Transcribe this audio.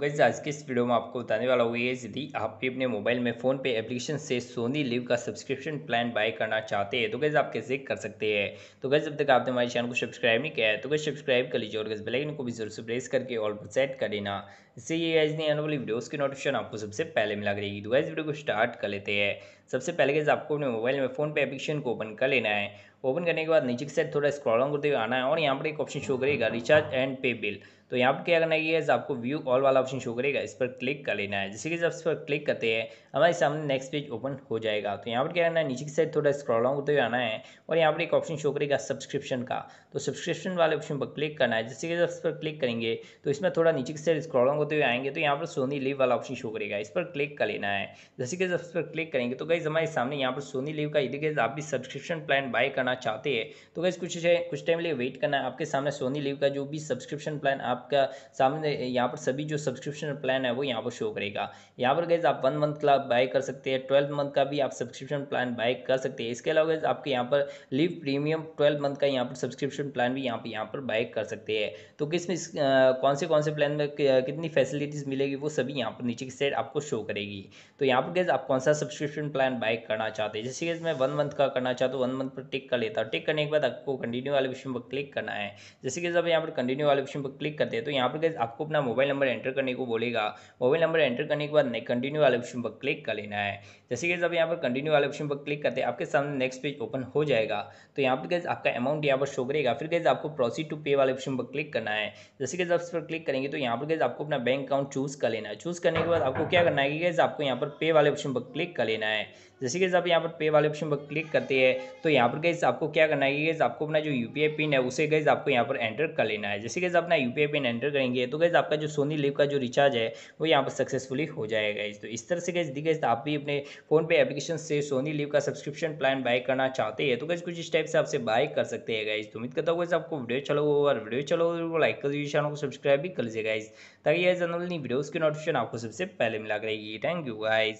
gas आज के इस वीडियो में आपको बताने वाला हुआ ये यदि आप भी अपने मोबाइल में फ़ोन पे एप्लीकेशन से सोनी लिव का सब्सक्रिप्शन प्लान बाय करना चाहते हैं तो गैस आप कैसे कर सकते हैं तो गैस जब तक आपने हमारे चैनल को सब्सक्राइब नहीं किया है तो गैस सब्सक्राइब कर लीजिए और गैस बेलाइकन को भी जरूर से प्रेस करके ऑल पर सेट कर देना इससे ये गैस नहीं आने वाली वीडियोज़ की नोटिफिकेशन आपको सबसे पहले मिला करेगी तो गैस वीडियो को स्टार्ट कर लेते हैं सबसे पहले कैसे आपको अपने मोबाइल में फोन पे एप्लीकेशन को ओपन कर लेना है ओपन करने के बाद नीचे के साइड थोड़ा स्क्रॉल ऑन करते हुए आना है और यहाँ पर एक ऑप्शन शो करेगा रिचार्ज एंड पे बिल तो यहाँ पर क्या करना है आपको व्यू ऑल वाला ऑप्शन शो करेगा इस पर क्लिक कर लेना है जैसे कि जब इस पर क्लिक करते हैं हमारे सामने नेक्स्ट पेज ओपन हो जाएगा तो यहाँ पर क्या करना है नीचे की साइड थोड़ा स्क्रॉल ऑन करते हुए आना है और यहाँ पर एक ऑप्शन शो करेगा सब्सक्रिप्शन का तो सब्सक्रिप्शन वाले ऑप्शन पर क्लिक करना है जैसे कि जब इस पर क्लिक करेंगे तो इसमें थोड़ा नीचे की साइड स्क्रॉल ऑन करते हुए आएंगे तो यहाँ पर सोनी लीव वाला ऑप्शन शो करेगा इस पर क्लिक कर लेना है जैसे कि जब इस पर क्लिक करेंगे तो कई गाइज हमारे सामने यहाँ पर सोनी लीव का यदि गाइज आप भी सब्सक्रिप्शन प्लान बाय करना चाहते हैं तो गाइज कुछ कुछ टाइम लिए वेट करना है आपके सामने सोनी लीव का जो भी सब्सक्रिप्शन प्लान आपका सामने यहाँ पर सभी जो सब्सक्रिप्शन प्लान है वो यहाँ पर शो करेगा यहाँ पर गाइज आप वन मंथ का बाय कर सकते हैं ट्वेल्थ मंथ का भी आप सब्सक्रिप्शन प्लान बाय कर सकते हैं इसके अलावा गाइज आपके यहाँ पर लीव प्रीमियम ट्वेल्थ मंथ का यहाँ पर सब्सक्रिप्शन प्लान भी यहाँ पर यहाँ पर बाय कर सकते हैं तो किस कौन से कौन से प्लान में कितनी फैसिलिटीज़ मिलेगी वो सभी यहाँ पर नीचे की साइड आपको शो करेगी तो यहाँ पर गाइज आप कौन सा सब्सक्रिप्शन प्लान एंड बाइक करना चाहते हैं जैसे कि मैं वन मंथ का करना चाहता हूँ वन मंथ पर टिक कर लेता हूँ टिक करने के बाद आपको कंटिन्यू वाले विषय पर क्लिक करना है जैसे कि जब यहाँ पर कंटिन्यू वाले विषय पर क्लिक करते हैं तो यहाँ पर आपको अपना मोबाइल नंबर एंटर करने को बोलेगा मोबाइल नंबर एंटर करने के बाद कंटिन्यू वाले ऑप्शन पर क्लिक कर लेना है जैसे कि जब यहाँ पर कंटिन्यू वाले ऑप्शन पर क्लिक करते हैं आपके सामने नेक्स्ट पेज ओपन हो जाएगा तो यहाँ पर आपका अमाउंट यहाँ पर शो करेगा फिर गैस आपको प्रोसीड टू पे वाले ऑप्शन पर क्लिक करना है जैसे कि जब इस पर क्लिक करेंगे तो यहाँ पर गैस आपको अपना बैंक अकाउंट चूज़ कर लेना है चूज़ करने के बाद आपको क्या करना है कि गैस आपको यहाँ पर पे वाले ऑप्शन पर क्लिक कर लेना है जैसे कि आप यहाँ पर पे वाले ऑप्शन पर क्लिक करते हैं तो यहाँ पर गैस आपको क्या करना है गैस आपको अपना जो यू पिन है उसे गैस आपको यहाँ पर एंटर कर लेना है जैसे कि अपना यू पिन एंटर करेंगे तो गैस आपका जो सोनी लिव का जो रिचार्ज है वो यहाँ पर सक्सेसफुली हो जाएगा इस तो इस तरह से गैस दी गई आप भी अपने फोन पे एप्लीकेशन से सोनी लिव का सब्सक्रिप्शन प्लान बाय करना चाहते हैं तो गैस कुछ इस टाइप से आपसे बाय कर सकते हैं गाइज तो उम्मीद करता हूँ आपको वीडियो अच्छा चलो और वीडियो चलो लाइक कर दीजिए चैनल को सब्सक्राइब भी कर लीजिए गाइज ताकि वीडियो वीडियोज़ की नोटिफिकेशन आपको सबसे पहले मिला करेगी थैंक यू गाइज